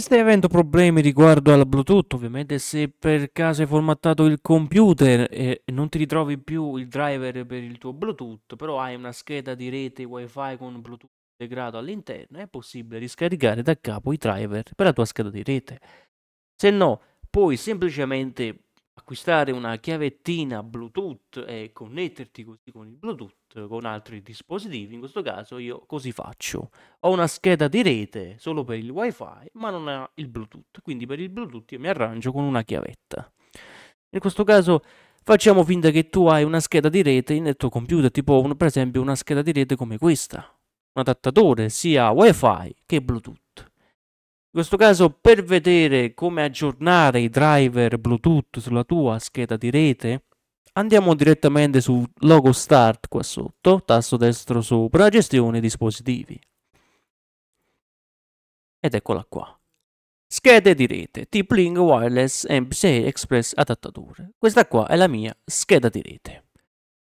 Se stai avendo problemi riguardo al Bluetooth, ovviamente se per caso hai formattato il computer e non ti ritrovi più il driver per il tuo Bluetooth, però hai una scheda di rete WiFi con Bluetooth integrato all'interno, è possibile riscaricare da capo i driver per la tua scheda di rete. Se no, puoi semplicemente acquistare una chiavettina Bluetooth e connetterti così con il Bluetooth con altri dispositivi. In questo caso io così faccio. Ho una scheda di rete solo per il WiFi, ma non ha il Bluetooth, quindi per il Bluetooth io mi arrangio con una chiavetta. In questo caso facciamo finta che tu hai una scheda di rete nel tuo computer, tipo un, per esempio una scheda di rete come questa, un adattatore sia WiFi che Bluetooth. In questo caso per vedere come aggiornare i driver Bluetooth sulla tua scheda di rete andiamo direttamente su logo start qua sotto, tasto destro sopra, gestione dispositivi. Ed eccola qua. Schede di rete, t Wireless MP6 Express adattatore. Questa qua è la mia scheda di rete.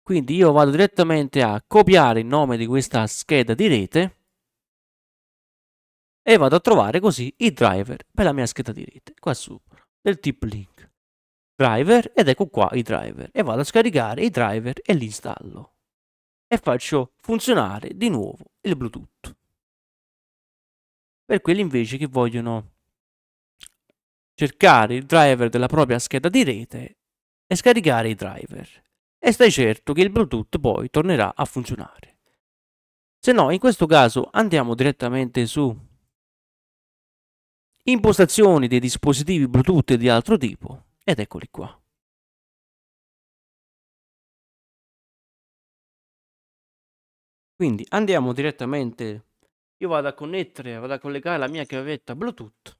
Quindi io vado direttamente a copiare il nome di questa scheda di rete e vado a trovare così i driver per la mia scheda di rete, qua sopra, del tip link. Driver ed ecco qua i driver e vado a scaricare i driver e li installo. E faccio funzionare di nuovo il Bluetooth. Per quelli invece che vogliono cercare il driver della propria scheda di rete e scaricare i driver. E stai certo che il Bluetooth poi tornerà a funzionare. Se no, in questo caso andiamo direttamente su impostazioni dei dispositivi Bluetooth di altro tipo ed eccoli qua. Quindi andiamo direttamente, io vado a connettere, vado a collegare la mia chiavetta Bluetooth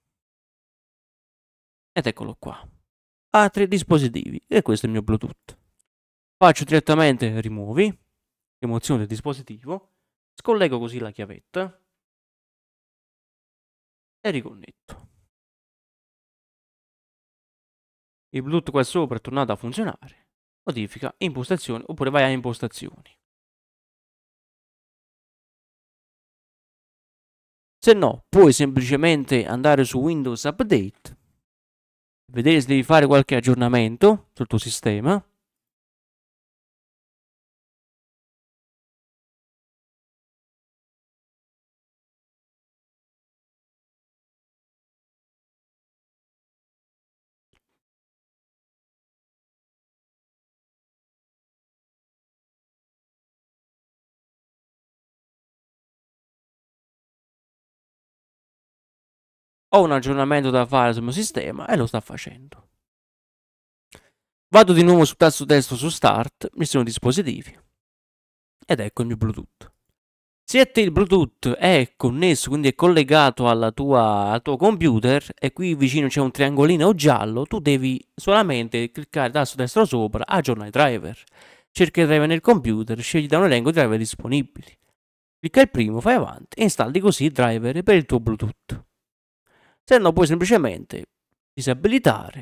ed eccolo qua. Altri dispositivi e questo è il mio Bluetooth. Faccio direttamente rimuovi, rimozione del dispositivo, scollego così la chiavetta e riconnetto. Il Bluetooth qua sopra è tornato a funzionare. Modifica impostazioni oppure vai a impostazioni. Se no, puoi semplicemente andare su Windows Update, vedere se devi fare qualche aggiornamento sul tuo sistema ho un aggiornamento da fare sul mio sistema e lo sta facendo. Vado di nuovo sul tasto destro su Start, mi sono dispositivi ed ecco il mio Bluetooth. Se il Bluetooth è connesso, quindi è collegato tua, al tuo computer e qui vicino c'è un triangolino giallo, tu devi solamente cliccare il tasto destro sopra, aggiorna i driver. Cerca i driver nel computer, scegli da un elenco di driver disponibili. Clicca il primo, fai avanti e installi così i driver per il tuo Bluetooth se no puoi semplicemente disabilitare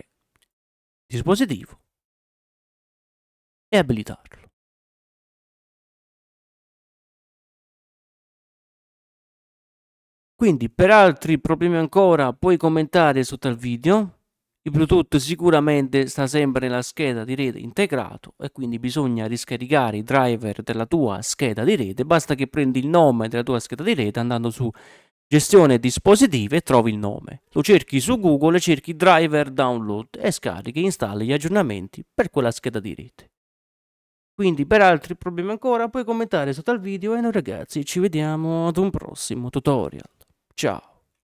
il dispositivo e abilitarlo. Quindi per altri problemi ancora puoi commentare sotto al video. Il Bluetooth sicuramente sta sempre nella scheda di rete integrato e quindi bisogna riscaricare i driver della tua scheda di rete. Basta che prendi il nome della tua scheda di rete andando su gestione dispositivi e trovi il nome. Lo cerchi su Google, cerchi driver download e scarichi e installi gli aggiornamenti per quella scheda di rete. Quindi per altri problemi ancora puoi commentare sotto al video e noi ragazzi ci vediamo ad un prossimo tutorial. Ciao!